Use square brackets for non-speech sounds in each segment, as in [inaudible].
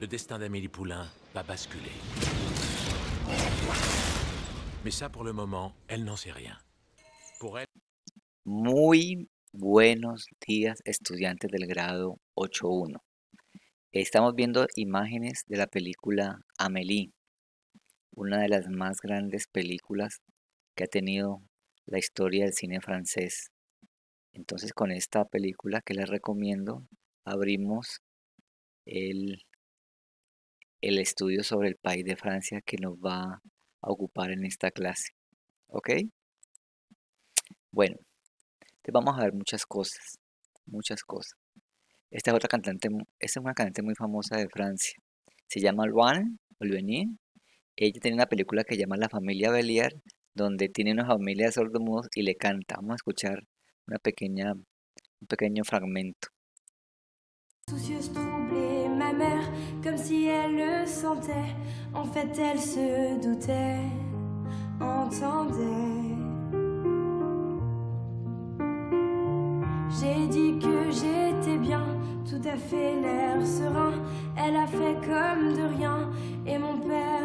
le destin d'Amélie Poulain va basculer. Mais ça, pour le moment, elle n'en sait rien. Pour elle... Muy buenos días, estudiantes del grado 8.1. Estamos viendo imágenes de la película Amélie, una de las más grandes películas que ha tenido la historia del cine francés. Entonces con esta película que les recomiendo abrimos el el estudio sobre el país de Francia que nos va a ocupar en esta clase. ¿Ok? Bueno, te vamos a ver muchas cosas, muchas cosas. Esta es otra cantante, esta es una cantante muy famosa de Francia. Se llama Luan Olveny. Ella tiene una película que se llama La familia Beliar, donde tiene una familia de sordomudos y le canta. Vamos a escuchar una pequeña, un pequeño fragmento. si elle le sentait. En fait, elle se doutait, entendait. J'ai dit que j'étais bien, tout à fait l'air serein. Elle a fait comme de rien, et mon père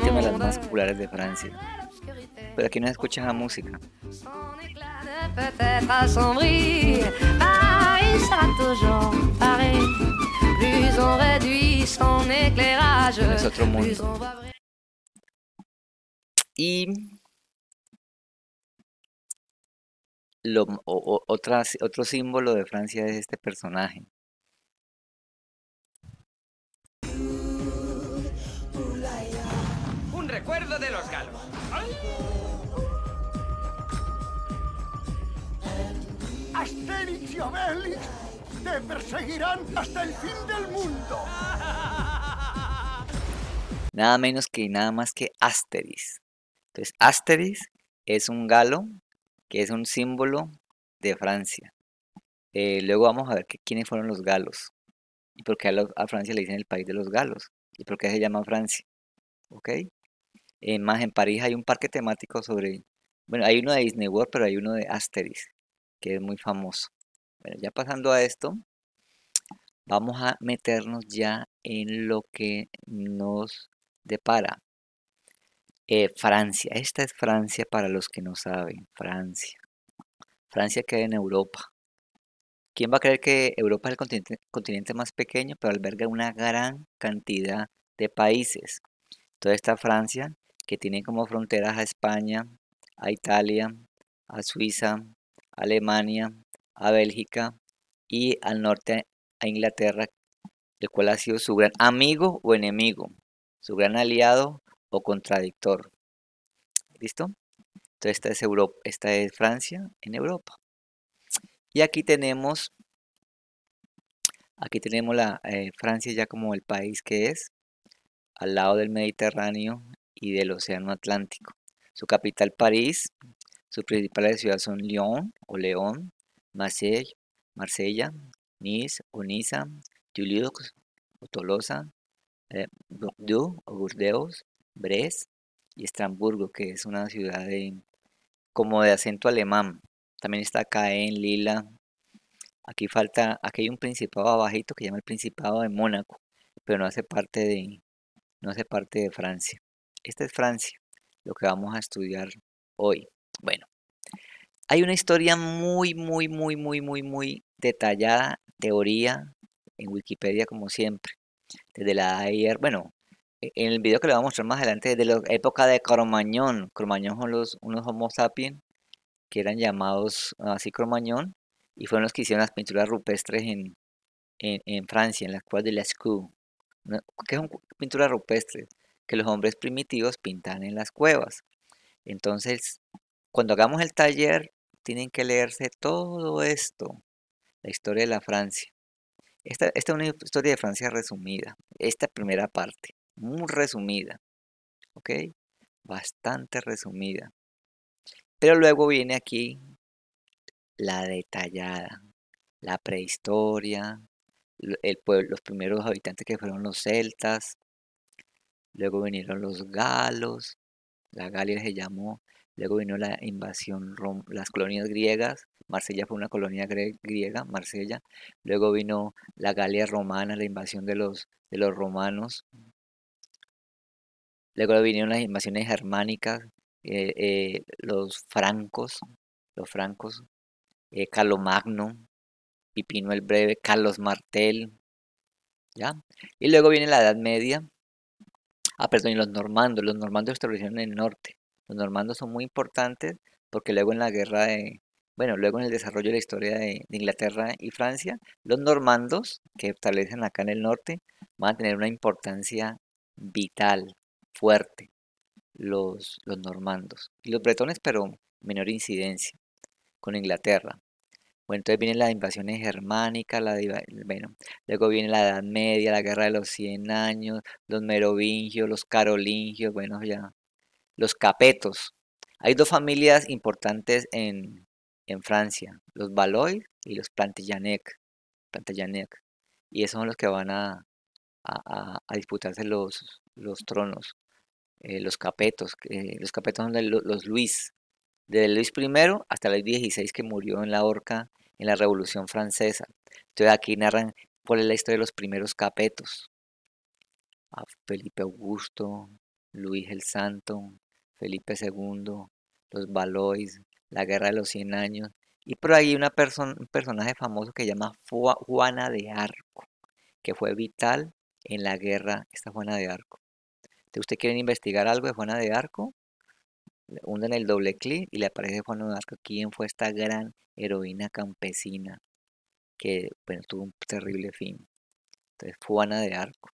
una de las más populares de Francia. Pero aquí no escuchas la música. Es otro mundo. Y lo, otra, otro símbolo de Francia es este personaje. Asterix y Obelix te perseguirán hasta el fin del mundo. Nada menos que nada más que Asterix. Entonces, Asterix es un galo que es un símbolo de Francia. Eh, luego vamos a ver quiénes fueron los galos y por qué a Francia le dicen el país de los galos y por qué se llama Francia. ¿Ok? Eh, más en París hay un parque temático sobre, bueno, hay uno de Disney World, pero hay uno de Asterix, que es muy famoso. Bueno, ya pasando a esto, vamos a meternos ya en lo que nos depara. Eh, Francia, esta es Francia para los que no saben, Francia. Francia queda en Europa. ¿Quién va a creer que Europa es el continente, más pequeño, pero alberga una gran cantidad de países? Entonces está Francia, que tiene como fronteras a España, a Italia, a Suiza, a Alemania, a Bélgica y al norte a Inglaterra, el cual ha sido su gran amigo o enemigo, su gran aliado o contradictor. ¿Listo? Entonces esta es, Europa, esta es Francia en Europa. Y aquí tenemos, aquí tenemos la eh, Francia ya como el país que es, al lado del Mediterráneo, y del Océano Atlántico. Su capital París, sus principales ciudades son Lyon o León, Marseille, Marsella, Nice o Niza, Toulouse o Tolosa, eh, Bordeaux o Burdeos, Brest y Estrasburgo, que es una ciudad como de acento alemán. También está Caen, Lila. Aquí falta, aquí hay un principado abajito que se llama el Principado de Mónaco, pero no hace parte de, no hace parte de Francia. Esta es Francia, lo que vamos a estudiar hoy. Bueno, hay una historia muy, muy, muy, muy, muy, muy detallada, teoría, en Wikipedia como siempre. Desde la ayer, bueno, e, en el video que le voy a mostrar más adelante, desde la época de Cromañón. Cromañón son los, unos homo sapiens que eran llamados así Cromañón y fueron los que hicieron las pinturas rupestres en, en, Francia, en la Escuela de Lascaux. ¿Qué son pinturas rupestres? que los hombres primitivos pintan en las cuevas. Entonces, cuando hagamos el taller, tienen que leerse todo esto, la historia de la Francia. Esta, esta es una historia de Francia resumida, esta primera parte, muy resumida, ¿ok? Bastante resumida. Pero luego viene aquí la detallada, la prehistoria, el pueblo, los primeros habitantes que fueron los celtas, luego vinieron los galos, la Galia se llamó, luego vino la invasión, las colonias griegas, Marsella fue una colonia griega, Marsella, luego vino la Galia romana, la invasión de los, de los romanos, luego vinieron las invasiones germánicas, eh, eh, los francos, los francos, eh, Magno, Pipino el Breve, Carlos Martel, ¿ya? Y luego viene la Edad Media, Ah, perdón, y los normandos. Los normandos establecieron el norte. Los normandos son muy importantes porque luego en la guerra de, bueno, luego en el desarrollo de la historia de, Inglaterra y Francia, los normandos que establecen acá en el norte van a tener una importancia vital, fuerte, los, los normandos. Y los bretones, pero menor incidencia con Inglaterra. Bueno, entonces vienen las invasiones germánicas, la bueno, luego viene la Edad Media, la Guerra de los 100 Años, los merovingios, los carolingios, bueno, ya, los capetos. Hay dos familias importantes en, en Francia, los Valois y los Plantillanec, Y esos son los que van a, a, disputarse los, los tronos. Eh, los capetos, los capetos son los Luis, desde Luis I hasta Luis XVI que murió en la horca en la Revolución Francesa. Entonces aquí narran por el la historia de los primeros capetos. A Felipe Augusto, Luis el Santo, Felipe II, los Valois, la Guerra de los Cien Años. Y por ahí una persona, un personaje famoso que se llama Juana de Arco, que fue vital en la guerra, esta Juana de Arco. Entonces, ¿Usted quieren investigar algo de Juana de Arco? hunden el doble clic y le aparece Juan Arco, quién fue esta gran heroína campesina que bueno, tuvo un terrible fin. Entonces Juana de Arco.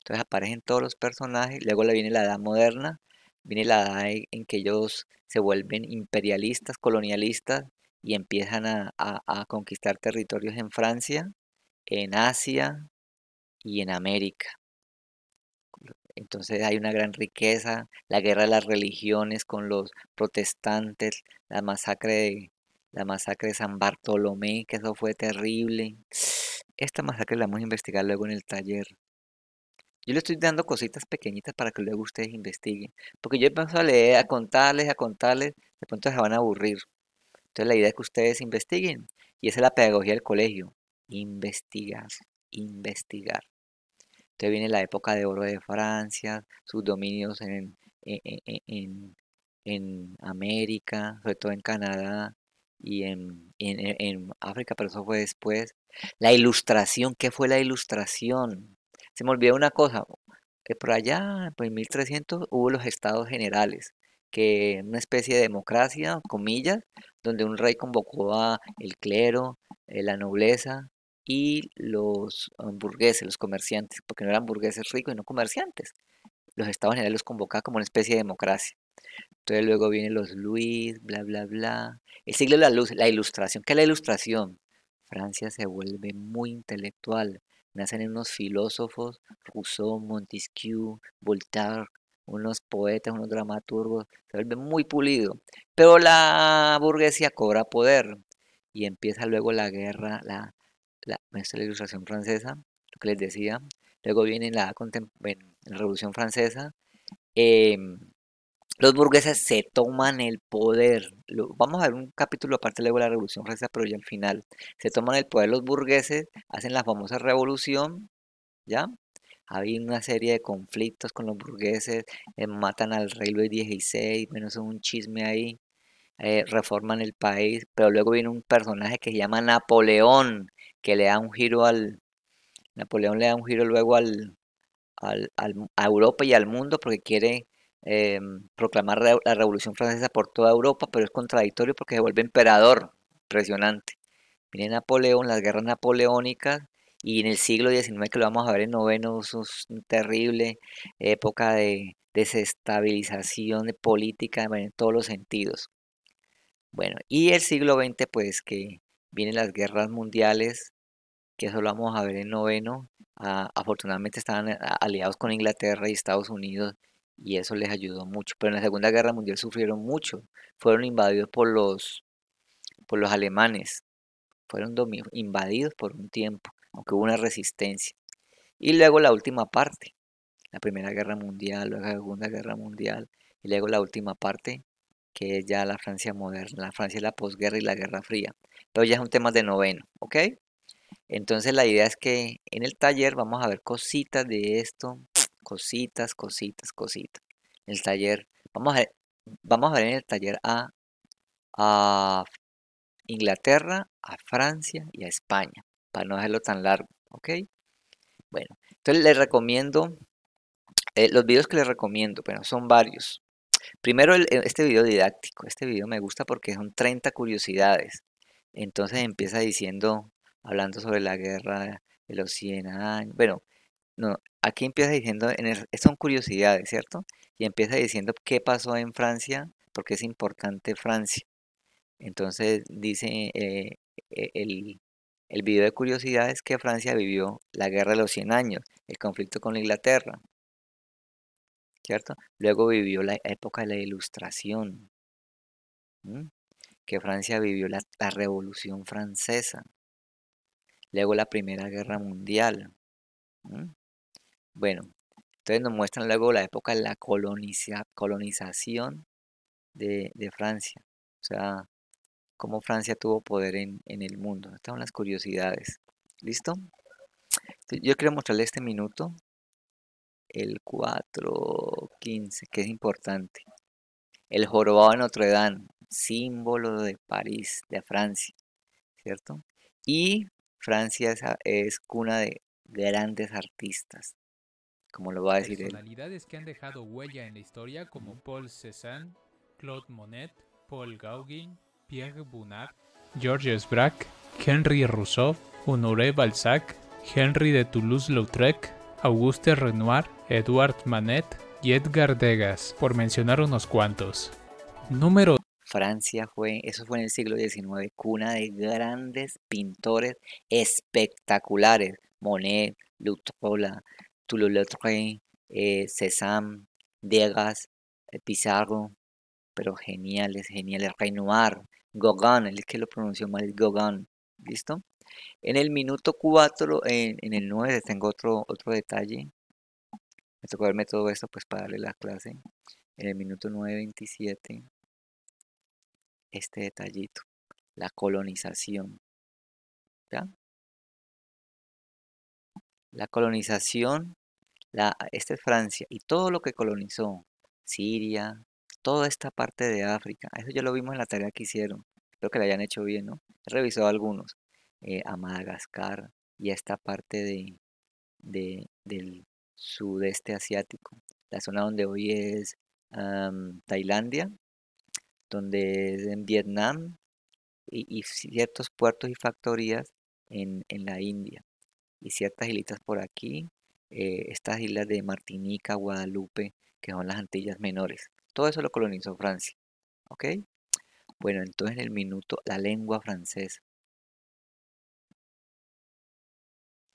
Entonces aparecen todos los personajes, luego le viene la edad moderna, viene la edad en que ellos se vuelven imperialistas, colonialistas y empiezan a conquistar territorios en Francia, en Asia y en América. Entonces hay una gran riqueza, la guerra de las religiones con los protestantes, la masacre de, la masacre de San Bartolomé, que eso fue terrible. [sniffs] Esta masacre la vamos a investigar luego en el taller. Yo le estoy dando cositas pequeñitas para que luego ustedes investiguen. Porque yo empiezo a leer, a contarles, a contarles, de pronto se van a aburrir. Entonces la idea es que ustedes investiguen. Y esa es la pedagogía del colegio. Investigar, investigar. Usted viene la época de oro de Francia, sus dominios en, e, e, e, América, sobre todo en Canadá y en, África, pero eso fue después. La ilustración, ¿qué fue la ilustración? Se me olvidó una cosa, que por allá, en 1300, hubo los estados generales, que una especie de democracia, comillas, donde un rey convocó a el clero, eh, la nobleza, y los hamburgueses, los comerciantes, porque no eran burgueses ricos, y no comerciantes. Los estados Unidos los convocaba como una especie de democracia. Entonces luego vienen los Luis, bla, bla, bla. El siglo de la luz, la ilustración. ¿Qué es la ilustración? Francia se vuelve muy intelectual. Nacen unos filósofos, Rousseau, Montesquieu, Voltaire, unos poetas, unos dramaturgos, se vuelve muy pulido. Pero la burguesía cobra poder y empieza luego la guerra, la, la, la Ilustración Francesa, lo que les decía. Luego viene la, Revolución Francesa. Em, los burgueses se toman el poder. vamos a ver un capítulo aparte luego de la Revolución Francesa, pero ya al final. Se toman el poder los burgueses, hacen la famosa revolución, ¿ya? Había una serie de conflictos con los burgueses, eh, matan al rey Luis XVI, menos un chisme ahí, eh, reforman el país, pero luego viene un personaje que se llama Napoleón, que le da un giro al... Napoleón le da un giro luego al, a Europa y al mundo porque quiere em, proclamar la Revolución Francesa por toda Europa, pero es contradictorio porque se vuelve emperador. Impresionante. Viene Napoleón, las guerras napoleónicas, y en el siglo XIX, que lo vamos a ver en noveno, es una terrible época de desestabilización de política en todos los sentidos. Bueno, y el siglo XX, pues que vienen las guerras mundiales, que eso lo vamos a ver en noveno. afortunadamente estaban eh, aliados con Inglaterra y Estados Unidos y eso les ayudó mucho. Pero en la Segunda Guerra Mundial sufrieron mucho. Fueron invadidos por los, por los alemanes. Fueron invadidos por un tiempo, aunque hubo una resistencia. Y luego la última parte, la Primera Guerra Mundial, luego la Segunda Guerra Mundial, y luego la última parte, que es ya la Francia moderna, la Francia de la posguerra y la Guerra Fría. Pero ya es un tema de noveno, ¿ok? Entonces la idea es que en el taller vamos a ver cositas de esto, cositas, cositas, cositas. En el taller, vamos a, vamos a ver en el taller a, Inglaterra, a Francia y a España, para no hacerlo tan largo, ¿ok? Bueno, entonces les recomiendo, eh, los videos que les recomiendo, pero son varios. Primero e, este video didáctico, este video me gusta porque son 30 curiosidades. Entonces empieza diciendo hablando sobre la guerra de los 100 años. Bueno, no, aquí empieza diciendo, son curiosidades, ¿cierto? Y empieza diciendo qué pasó en Francia, porque es importante Francia. Entonces dice eh, e, el, video de curiosidades que Francia vivió la guerra de los 100 años, el conflicto con Inglaterra, ¿cierto? Luego vivió la época de la Ilustración, que Francia vivió la Revolución Francesa, Luego la Primera Guerra Mundial. Bueno, entonces nos muestran luego la época de la colonización de, Francia. O sea, cómo Francia tuvo poder en, el mundo. Estas son las curiosidades. ¿Listo? yo quiero mostrarle este minuto, el 4.15, que es importante. El jorobado de Notre Dame, símbolo de París, de Francia, ¿cierto? Y Francia es, cuna de grandes artistas, como lo va a decir Personalidades que han dejado huella en la historia como Paul Cézanne, Claude Monet, Paul Gauguin, Pierre Bunard, Georges Braque, Henri Rousseau, Honoré Balzac, Henri de Toulouse-Lautrec, Auguste Renoir, Edouard Manet y Edgar Degas, por mencionar unos cuantos. Número Francia fue, eso fue en el siglo XIX, cuna de grandes pintores espectaculares. Monet, Lutrola, Toulouse-Lautrec, eh, Cézanne, Degas, eh, Pizarro, pero geniales, geniales. Renoir, Gauguin, el que lo pronunció mal es Gauguin, ¿listo? En el minuto 4, en, en, el 9 tengo otro, otro detalle. Me tocó verme todo esto pues para darle la clase. En el minuto veintisiete este detallito, la colonización. La colonización, la, esta es Francia, y todo lo que colonizó, Siria, toda esta parte de África, eso ya lo vimos en la tarea que hicieron, creo que la hayan hecho bien, ¿no? He revisado algunos, eh, a Madagascar y a esta parte de, de, del sudeste asiático, la zona donde hoy es Tailandia, donde es en Vietnam y, ciertos puertos y factorías en, en, la India y ciertas islas por aquí, eh, estas islas de Martinica, Guadalupe, que son las Antillas Menores. Todo eso lo colonizó Francia. ¿Ok? Bueno, entonces en el minuto, la lengua francesa.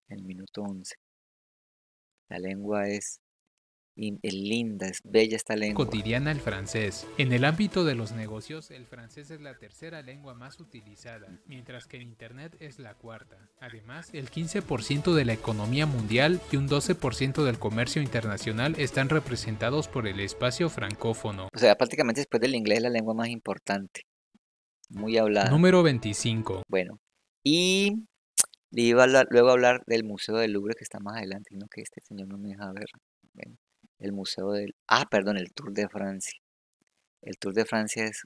El minuto 11. La lengua es es linda, es bella esta lengua. Cotidiana el francés. En el ámbito de los negocios, el francés es la tercera lengua más utilizada, mientras que en Internet es la cuarta. Además, el 15% de la economía mundial y un 12% del comercio internacional están representados por el espacio francófono. O sea, prácticamente después del inglés es la lengua más importante. Muy hablada. Número 25. Bueno, y luego hablar del Museo del Louvre que está más adelante, no que este señor no me deja ver el museo del, ah, perdón, el Tour de Francia. El Tour de Francia es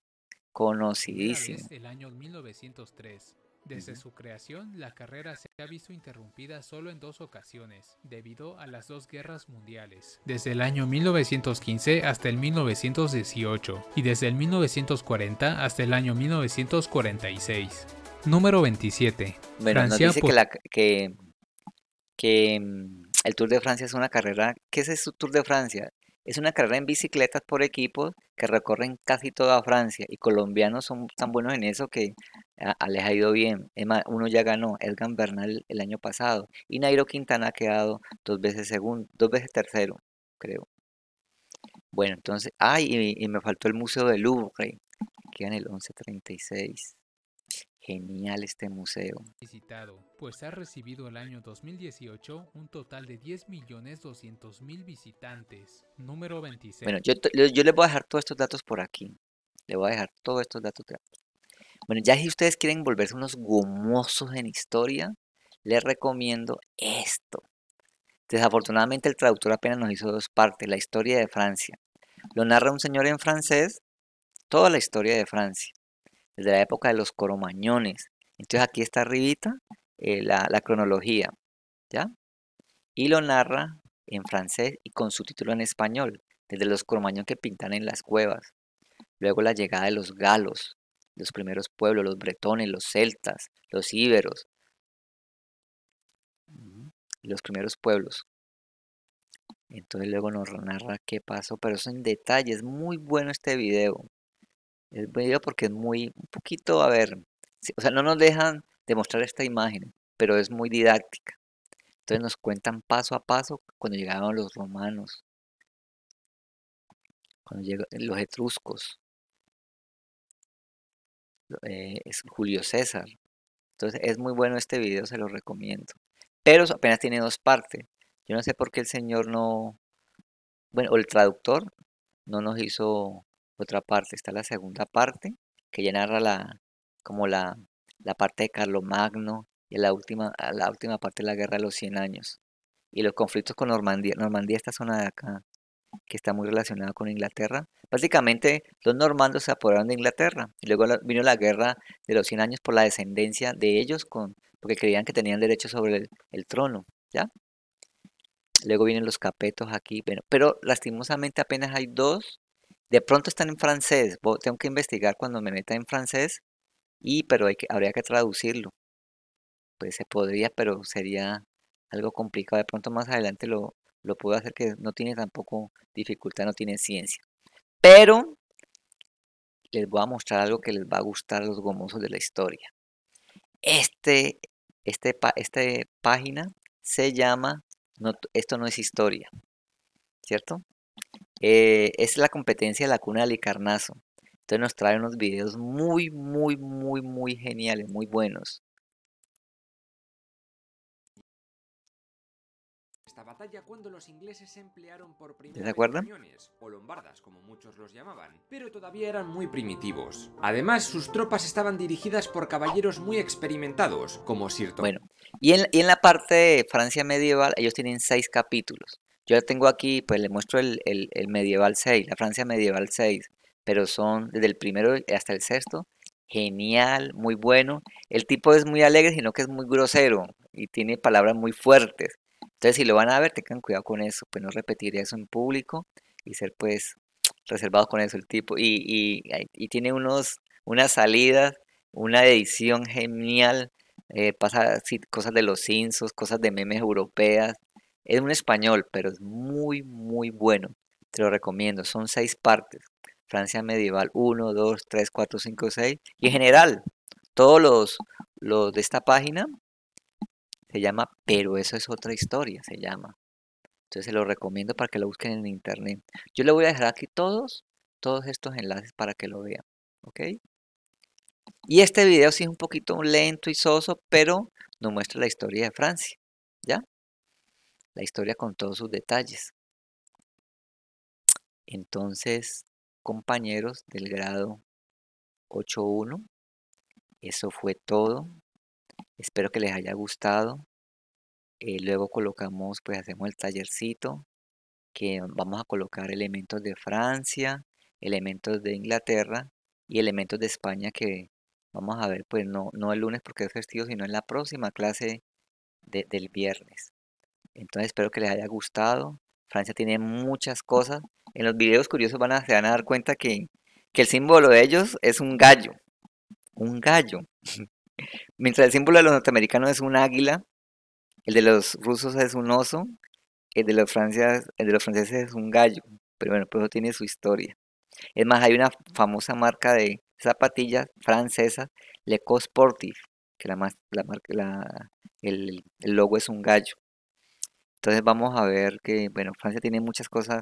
conocidísimo. desde el año 1903. Desde su creación, la carrera se ha visto interrumpida solo en dos ocasiones, debido a las dos guerras mundiales, desde el año 1915 hasta el 1918 y desde el 1940 hasta el año 1946. Número 27. Bueno, Francia nos dice que, la, que, que mm, el Tour de Francia es una carrera, ¿qué es el Tour de Francia? Es una carrera en bicicletas por equipos que recorren casi toda Francia y colombianos son tan buenos en eso que a, les ha ido bien. Es uno ya ganó, Edgar Bernal el año pasado y Nairo Quintana ha quedado dos veces segundo, dos veces tercero, creo. Bueno, entonces, ay, y, me faltó el Museo del Louvre, que en el 1136 genial este museo. Visitado, pues ha recibido el año 2018 un total de 10.200.000 visitantes. Número 26. Bueno, yo, les voy a dejar todos estos datos por aquí. Le voy a dejar todos estos datos. Bueno, ya si ustedes quieren volverse unos gomosos en historia, les recomiendo esto. Desafortunadamente el traductor apenas nos hizo dos partes, la historia de Francia. Lo narra un señor en francés, toda la historia de Francia desde la época de los coromañones. Entonces aquí está arribita eh, la, cronología, ¿ya? Y lo narra en francés y con su título en español, desde los coromañones que pintan en las cuevas. Luego la llegada de los galos, los primeros pueblos, los bretones, los celtas, los íberos, los primeros pueblos. Entonces luego nos narra qué pasó, pero son detalles. Muy bueno este video. Es video porque es muy, un poquito, a ver, o sea, no nos dejan demostrar esta imagen, pero es muy didáctica. Entonces nos cuentan paso a paso cuando llegaron los romanos, cuando llegaron eh, los etruscos, eh, es Julio César. Entonces es muy bueno este video, se lo recomiendo. Pero apenas tiene dos partes. Yo no sé por qué el señor no, bueno, o el traductor no nos hizo otra parte. Está la segunda parte, que ya narra la, como la, parte de Carlomagno y la última, la última parte de la Guerra de los 100 Años. Y los conflictos con Normandía. Normandía, esta zona de acá, que está muy relacionada con Inglaterra. Básicamente, los normandos se apoderaron de Inglaterra. Y luego vino la Guerra de los 100 Años por la descendencia de ellos, con, porque creían que tenían derecho sobre el, trono. ¿Ya? Luego vienen los capetos aquí, pero, lastimosamente apenas hay dos de pronto están en francés, tengo que investigar cuando me meta en francés, y pero hay que, habría que traducirlo. Pues se podría, pero sería algo complicado. De pronto más adelante lo, lo puedo hacer que no tiene tampoco dificultad, no tiene ciencia. Pero les voy a mostrar algo que les va a gustar a los gomosos de la historia. Este, este, esta página se llama Esto no es historia, ¿cierto? Eh, es la competencia de la cuna de Licarnazo. Entonces nos trae unos videos muy, muy, muy, muy geniales, muy buenos. Esta batalla cuando los ingleses emplearon por primera vez o lombardas como muchos los llamaban, pero todavía eran muy primitivos. Además, sus tropas estaban dirigidas por caballeros muy experimentados, como Sir Bueno, y en, y en la parte de Francia medieval ellos tienen seis capítulos. Yo tengo aquí, pues le muestro el, medieval 6, la Francia medieval 6, pero son desde el primero hasta el sexto. Genial, muy bueno. El tipo es muy alegre, sino que es muy grosero y tiene palabras muy fuertes. Entonces, si lo van a ver, tengan cuidado con eso, pues no repetir eso en público y ser pues reservado con eso el tipo. Y, y, tiene unos, unas salidas, una edición genial, eh, pasa cosas de los cinzos, cosas de memes europeas, es un español, pero es muy, muy bueno. Te lo recomiendo. Son seis partes. Francia medieval 1, 2, 3, 4, 5, 6. Y en general, todos los, los de esta página se llama Pero eso es otra historia, se llama. Entonces se lo recomiendo para que lo busquen en internet. Yo le voy a dejar aquí todos, todos estos enlaces para que lo vean. ¿Ok? Y este video sí es un poquito lento y soso, pero nos muestra la historia de Francia. ¿Ya? la historia con todos sus detalles. Entonces, compañeros del grado 8.1, eso fue todo. Espero que les haya gustado. Eh, luego colocamos, pues hacemos el tallercito, que vamos a colocar elementos de Francia, elementos de Inglaterra y elementos de España que vamos a ver, pues no, no el lunes porque es festivo, sino en la próxima clase del viernes. Entonces espero que les haya gustado. Francia tiene muchas cosas. En los videos curiosos van a, se van a dar cuenta que, el símbolo de ellos es un gallo. Un gallo. [laughs] Mientras el símbolo de los norteamericanos es un águila, el de los rusos es un oso, el de los, francias, el de los franceses es un gallo. Pero bueno, pues eso tiene su historia. Es más, hay una famosa marca de zapatillas francesa, Le Sportif, que la, la el logo es un gallo. Entonces vamos a ver que, bueno, Francia tiene muchas cosas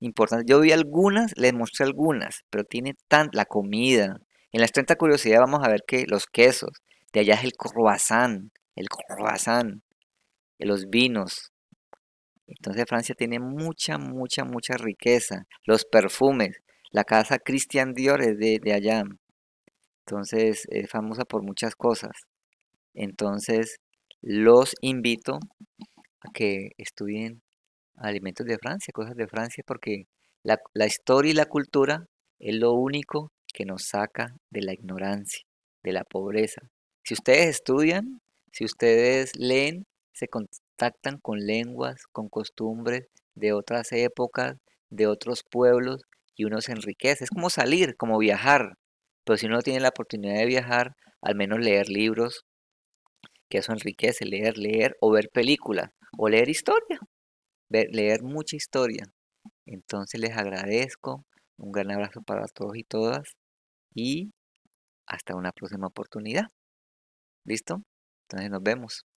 importantes. Yo vi algunas, les mostré algunas, pero tiene tan la comida. En las 30 curiosidades vamos a ver que los quesos, de allá es el croissant, el croissant, los vinos. Entonces Francia tiene mucha, mucha, mucha riqueza. Los perfumes, la casa Christian Dior es de, de allá. Entonces es famosa por muchas cosas. Entonces los invito que estudien alimentos de Francia, cosas de Francia, porque la, la historia y la cultura es lo único que nos saca de la ignorancia, de la pobreza. Si ustedes estudian, si ustedes leen, se contactan con lenguas, con costumbres de otras épocas, de otros pueblos, y uno se enriquece. Es como salir, como viajar. Pero si uno tiene la oportunidad de viajar, al menos leer libros, que eso enriquece, leer, leer o ver películas o leer historia, ver, leer mucha historia. Entonces les agradezco, un gran abrazo para todos y todas y hasta una próxima oportunidad. ¿Listo? Entonces nos vemos.